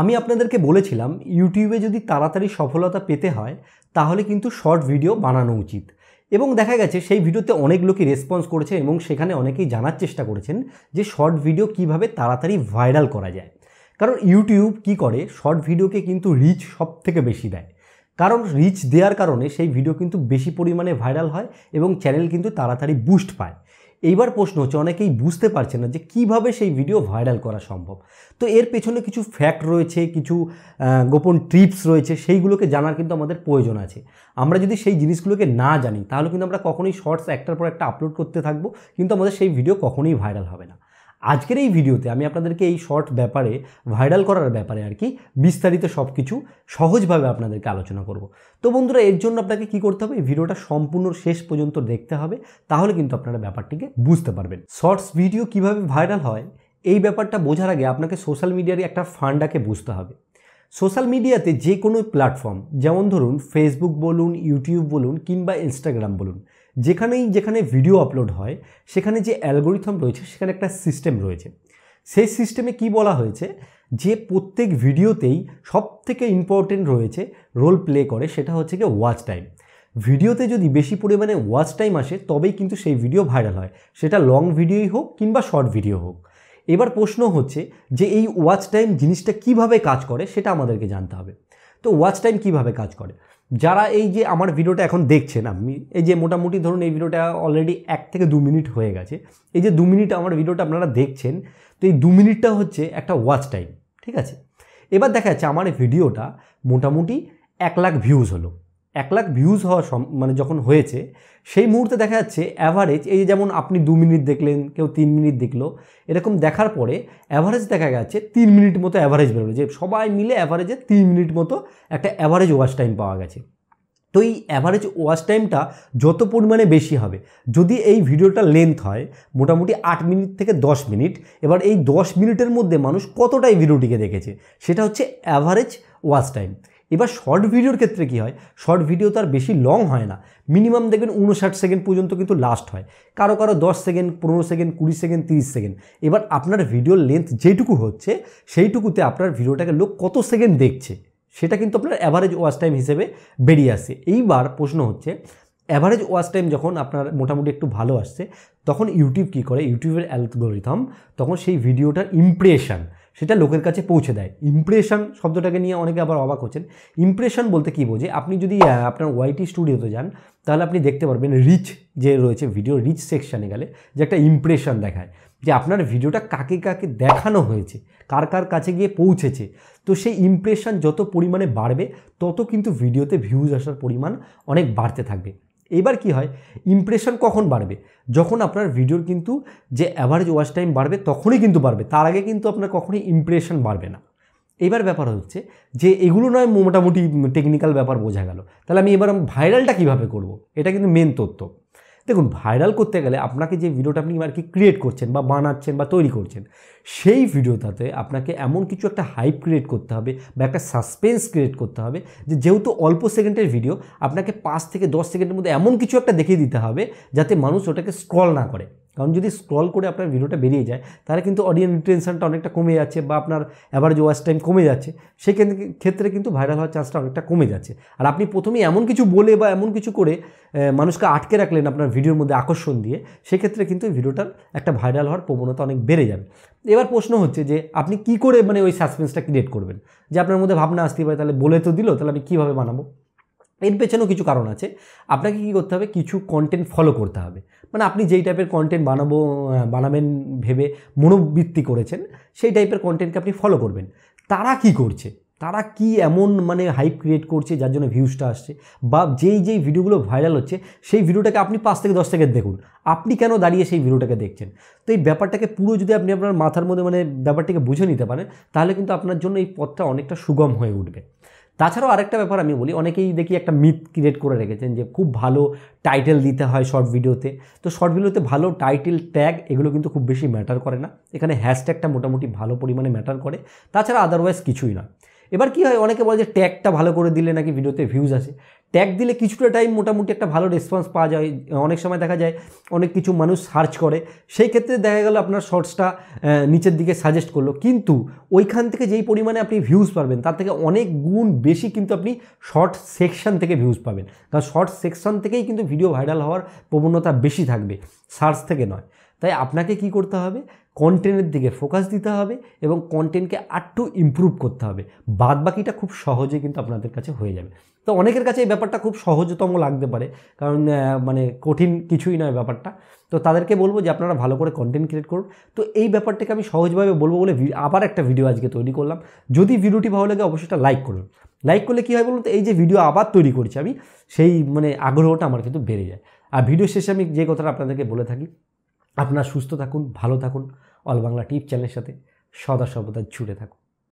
আমি আপনাদেরকে বলেছিলাম ইউটিউবে যদি তাড়াতাড়ি সফলতা পেতে হয় তাহলে কিন্তু শর্ট ভিডিও বানানো উচিত এবং দেখা গেছে সেই ভিডিওতে অনেক লোকই রেসপন্স করেছে এবং সেখানে অনেকেই জানার চেষ্টা করেছেন যে শর্ট ভিডিও কিভাবে তাড়াতাড়ি ভাইরাল করা যায় কারণ ইউটিউব কি করে শর্ট ভিডিওকে কিন্তু রিচ সব থেকে বেশি দেয় কারণ রিচ দেওয়ার কারণে সেই ভিডিও কিন্তু বেশি পরিমাণে ভাইরাল হয় এবং চ্যানেল কিন্তু তাড়াতাড়ি বুস্ট পায় এইবার প্রশ্ন হচ্ছে অনেকেই বুঝতে পারছে না যে কিভাবে সেই ভিডিও ভাইরাল করা সম্ভব তো এর পেছনে কিছু ফ্যাক্ট রয়েছে কিছু গোপন ট্রিপস রয়েছে সেইগুলোকে জানার কিন্তু আমাদের প্রয়োজন আছে আমরা যদি সেই জিনিসগুলোকে না জানি তাহলে কিন্তু আমরা কখনোই শর্টস একটার পর একটা আপলোড করতে থাকবো কিন্তু আমাদের সেই ভিডিও কখনোই ভাইরাল হবে না আজকের এই ভিডিওতে আমি আপনাদেরকে এই শর্ট ব্যাপারে ভাইরাল করার ব্যাপারে আর কি বিস্তারিত সব কিছু সহজভাবে আপনাদেরকে আলোচনা করব তো বন্ধুরা এর জন্য আপনাকে কি করতে হবে এই ভিডিওটা সম্পূর্ণ শেষ পর্যন্ত দেখতে হবে তাহলে কিন্তু আপনারা ব্যাপারটিকে বুঝতে পারবেন শর্টস ভিডিও কিভাবে ভাইরাল হয় এই ব্যাপারটা বোঝার আগে আপনাকে সোশ্যাল মিডিয়ার একটা ফান্ডাকে বুঝতে হবে সোশ্যাল মিডিয়াতে যে কোনো প্ল্যাটফর্ম যেমন ধরুন ফেসবুক বলুন ইউটিউব বলুন কিংবা ইনস্টাগ্রাম বলুন যেখানেই যেখানে ভিডিও আপলোড হয় সেখানে যে অ্যালগোরিথম রয়েছে সেখানে একটা সিস্টেম রয়েছে সেই সিস্টেমে কি বলা হয়েছে যে প্রত্যেক ভিডিওতেই সব থেকে ইম্পর্টেন্ট রয়েছে রোল প্লে করে সেটা হচ্ছে গিয়ে ওয়াচ টাইম ভিডিওতে যদি বেশি পরিমাণে ওয়াচ টাইম আসে তবেই কিন্তু সেই ভিডিও ভাইরাল হয় সেটা লং ভিডিওই হোক কিংবা শর্ট ভিডিও হোক এবার প্রশ্ন হচ্ছে যে এই ওয়াচ টাইম জিনিসটা কিভাবে কাজ করে সেটা আমাদেরকে জানতে হবে তো ওয়াচ টাইম কিভাবে কাজ করে যারা এই যে আমার ভিডিওটা এখন দেখছেন আপনি এই যে মোটামুটি ধরুন এই ভিডিওটা অলরেডি এক থেকে দু মিনিট হয়ে গেছে এই যে দু মিনিট আমার ভিডিওটা আপনারা দেখছেন তো এই দু মিনিটটা হচ্ছে একটা ওয়াচ টাইম ঠিক আছে এবার দেখা যাচ্ছে আমার ভিডিওটা মোটামুটি এক লাখ ভিউজ হলো এক লাখ ভিউজ হওয়া মানে যখন হয়েছে সেই মুহূর্তে দেখা যাচ্ছে অ্যাভারেজ এই যেমন আপনি দু মিনিট দেখলেন কেউ তিন মিনিট দেখলো এরকম দেখার পরে অ্যাভারেজ দেখা গেছে তিন মিনিট মতো অ্যাভারেজ বেরোলো যে সবাই মিলে অ্যাভারেজে তিন মিনিট মতো একটা অ্যাভারেজ ওয়াচ টাইম পাওয়া গেছে তো এই অ্যাভারেজ ওয়াচ টাইমটা যত পরিমাণে বেশি হবে যদি এই ভিডিওটা লেন্থ হয় মোটামুটি আট মিনিট থেকে দশ মিনিট এবার এই দশ মিনিটের মধ্যে মানুষ কতটাই ভিডিওটিকে দেখেছে সেটা হচ্ছে অ্যাভারেজ ওয়াচ টাইম এবার শর্ট ভিডিওর ক্ষেত্রে কি হয় শর্ট ভিডিও তো আর বেশি লং হয় না মিনিমাম দেখবেন উনষাট সেকেন্ড পর্যন্ত কিন্তু লাস্ট হয় কারো কারো দশ সেকেন্ড পনেরো সেকেন্ড কুড়ি সেকেন্ড তিরিশ সেকেন্ড এবার আপনার ভিডিওর লেন্থ যেটুকু হচ্ছে সেইটুকুতে আপনার ভিডিওটাকে লোক কত সেকেন্ড দেখছে সেটা কিন্তু আপনার অ্যাভারেজ ওয়াচ টাইম হিসেবে বেরিয়ে আসছে এইবার প্রশ্ন হচ্ছে অ্যাভারেজ ওয়াচ টাইম যখন আপনার মোটামুটি একটু ভালো আসছে তখন ইউটিউব কি করে ইউটিউবের অ্যালগোরিথম তখন সেই ভিডিওটার ইমপ্রেশন সেটা লোকের কাছে পৌঁছে দেয় ইমপ্রেশন শব্দটাকে নিয়ে অনেকে আবার অবাক হচ্ছেন ইমপ্রেশন বলতে কী বোঝে আপনি যদি আপনার ওয়াইটি স্টুডিওতে যান তাহলে আপনি দেখতে পারবেন রিচ যে রয়েছে ভিডিও রিচ সেকশানে গেলে যে একটা ইমপ্রেশন দেখায় যে আপনার ভিডিওটা কাকে কাকে দেখানো হয়েছে কার কার কাছে গিয়ে পৌঁছেছে তো সেই ইমপ্রেশন যত পরিমাণে বাড়বে তত কিন্তু ভিডিওতে ভিউজ আসার পরিমাণ অনেক বাড়তে থাকবে এবার কি হয় ইমপ্রেশন কখন বাড়বে যখন আপনার ভিডিওর কিন্তু যে অ্যাভারেজ ওয়াচ টাইম বাড়বে তখনই কিন্তু বাড়বে তার আগে কিন্তু আপনার কখনোই ইমপ্রেশন বাড়বে না এবার ব্যাপার হচ্ছে যে এগুলো নয় মোটামুটি টেকনিক্যাল ব্যাপার বোঝা গেল তাহলে আমি এবার ভাইরালটা কিভাবে করব। এটা কিন্তু মেন তথ্য দেখুন ভাইরাল করতে গেলে আপনাকে যে ভিডিওটা আপনি আর কি ক্রিয়েট করছেন বা বানাচ্ছেন বা তৈরি করছেন সেই ভিডিওটাতে আপনাকে এমন কিছু একটা হাইপ ক্রিয়েট করতে হবে বা একটা সাসপেন্স ক্রিয়েট করতে হবে যে যেহেতু অল্প সেকেন্ডের ভিডিও আপনাকে পাঁচ থেকে দশ সেকেন্ডের মধ্যে এমন কিছু একটা দেখিয়ে দিতে হবে যাতে মানুষ ওটাকে স্ক্রল না করে কারণ যদি স্ক্রল করে আপনার ভিডিওটা বেরিয়ে যায় তাহলে কিন্তু অডিয়েন্স রিটেনশনটা অনেকটা কমে যাচ্ছে বা আপনার অ্যাভারেজ ওয়াচ টাইম কমে যাচ্ছে সেক্ষেত্রে ক্ষেত্রে কিন্তু ভাইরাল হওয়ার চান্সটা অনেকটা কমে যাচ্ছে আর আপনি প্রথমে এমন কিছু বলে বা এমন কিছু করে মানুষকে আটকে রাখলেন আপনার ভিডিওর মধ্যে আকর্ষণ দিয়ে সেক্ষেত্রে কিন্তু ভিডিওটার একটা ভাইরাল হওয়ার প্রবণতা অনেক বেড়ে যাবে এবার প্রশ্ন হচ্ছে যে আপনি কি করে মানে ওই সাসপেন্সটা ক্রিয়েট করবেন যে আপনার মধ্যে ভাবনা আসতে পারে তাহলে বলে তো দিল তাহলে আমি কীভাবে বানাবো এর পেছনেও কিছু কারণ আছে আপনাকে কি করতে হবে কিছু কন্টেন্ট ফলো করতে হবে মানে আপনি যেই টাইপের কন্টেন্ট বানাবো বানাবেন ভেবে মনোবৃত্তি করেছেন সেই টাইপের কন্টেন্টকে আপনি ফলো করবেন তারা কি করছে তারা কি এমন মানে হাইপ ক্রিয়েট করছে যার জন্য ভিউজটা আসছে বা যেই যেই ভিডিওগুলো ভাইরাল হচ্ছে সেই ভিডিওটাকে আপনি পাঁচ থেকে দশ সেকেন্ড দেখুন আপনি কেন দাঁড়িয়ে সেই ভিডিওটাকে দেখছেন তো এই ব্যাপারটাকে পুরো যদি আপনি আপনার মাথার মধ্যে মানে ব্যাপারটাকে বুঝে নিতে পারেন তাহলে কিন্তু আপনার জন্য এই পথটা অনেকটা সুগম হয়ে উঠবে তাছাড়াও আরেকটা ব্যাপার আমি বলি অনেকেই দেখি একটা মিথ ক্রিয়েট করে রেখেছেন যে খুব ভালো টাইটেল দিতে হয় শর্ট ভিডিওতে তো শর্ট ভিডিওতে ভালো টাইটেল ট্যাগ এগুলো কিন্তু খুব বেশি ম্যাটার করে না এখানে হ্যাশট্যাগটা মোটামুটি ভালো পরিমাণে ম্যাটার করে তাছাড়া আদারওয়াইজ কিছুই না এবার কি হয় অনেকে বলে যে ট্যাগটা ভালো করে দিলে নাকি ভিডিওতে ভিউজ আছে ট্যাগ দিলে কিছুটা টাইম মোটামুটি একটা ভালো রেসপন্স পাওয়া যায় অনেক সময় দেখা যায় অনেক কিছু মানুষ সার্চ করে সেই ক্ষেত্রে দেখা গেল আপনার শর্টসটা নিচের দিকে সাজেস্ট করলো কিন্তু ওইখান থেকে যেই পরিমাণে আপনি ভিউজ পাবেন তার থেকে অনেক গুণ বেশি কিন্তু আপনি শর্ট সেকশন থেকে ভিউজ পাবেন কারণ শর্ট সেকশন থেকেই কিন্তু ভিডিও ভাইরাল হওয়ার প্রবণতা বেশি থাকবে সার্চ থেকে নয় তাই আপনাকে কি করতে হবে কন্টেন্টের দিকে ফোকাস দিতে হবে এবং কন্টেন্টকে আরটু ইম্প্রুভ করতে হবে বাদ বাকিটা খুব সহজে কিন্তু আপনাদের কাছে হয়ে যাবে তো অনেকের কাছে এই ব্যাপারটা খুব সহজতম লাগতে পারে কারণ মানে কঠিন কিছুই নয় ব্যাপারটা তো তাদেরকে বলবো যে আপনারা ভালো করে কন্টেন্ট ক্রিয়েট করুন তো এই ব্যাপারটাকে আমি সহজভাবে বলবো বলে আবার একটা ভিডিও আজকে তৈরি করলাম যদি ভিডিওটি ভালো লাগে অবশ্যই একটা লাইক করুন লাইক করলে কী হয় বলুন তো এই যে ভিডিও আবার তৈরি করছি আমি সেই মানে আগ্রহটা আমার কিন্তু বেড়ে যায় আর ভিডিও শেষে আমি যে কথাটা আপনাদেরকে বলে থাকি আপনারা সুস্থ থাকুন ভালো থাকুন অল বাংলা টিপ চ্যানেলের সাথে সদা সর্বদা জুড়ে থাকুন